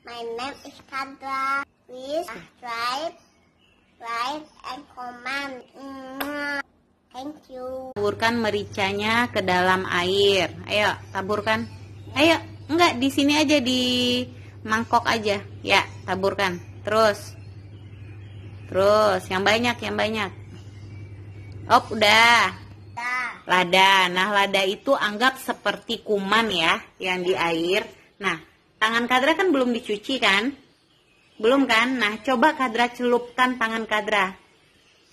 My name is Kadra. Please subscribe, like, and comment. Thank you. Taburkan mericanya ke dalam air. Ayo, taburkan. Ayo, enggak di sini aja di mangkok aja. Ya, taburkan. Terus. Terus, yang banyak, yang banyak. Op, udah. Lada. Nah, lada itu anggap seperti kuman ya yang di air. Nah, Tangan Kadra kan belum dicuci kan? Belum kan? Nah, coba Kadra celupkan tangan Kadra.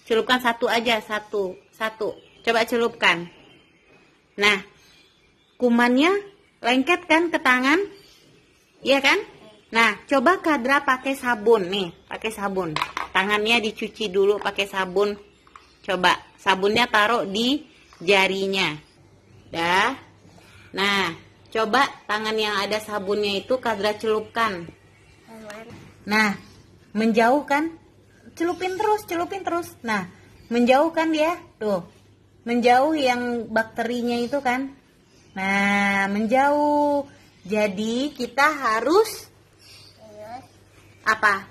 Celupkan satu aja, satu, satu. Coba celupkan. Nah, kumannya lengket kan ke tangan? Iya kan? Nah, coba Kadra pakai sabun nih, pakai sabun. Tangannya dicuci dulu pakai sabun. Coba sabunnya taruh di jarinya. Dah. Nah, Coba tangan yang ada sabunnya itu Kadra celupkan. Nah, menjauhkan. Celupin terus, celupin terus. Nah, menjauhkan dia. Tuh. Menjauh yang bakterinya itu kan. Nah, menjauh. Jadi kita harus apa?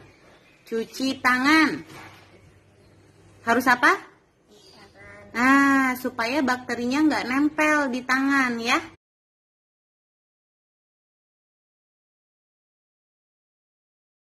Cuci tangan. Harus apa? Nah, supaya bakterinya nggak nempel di tangan ya.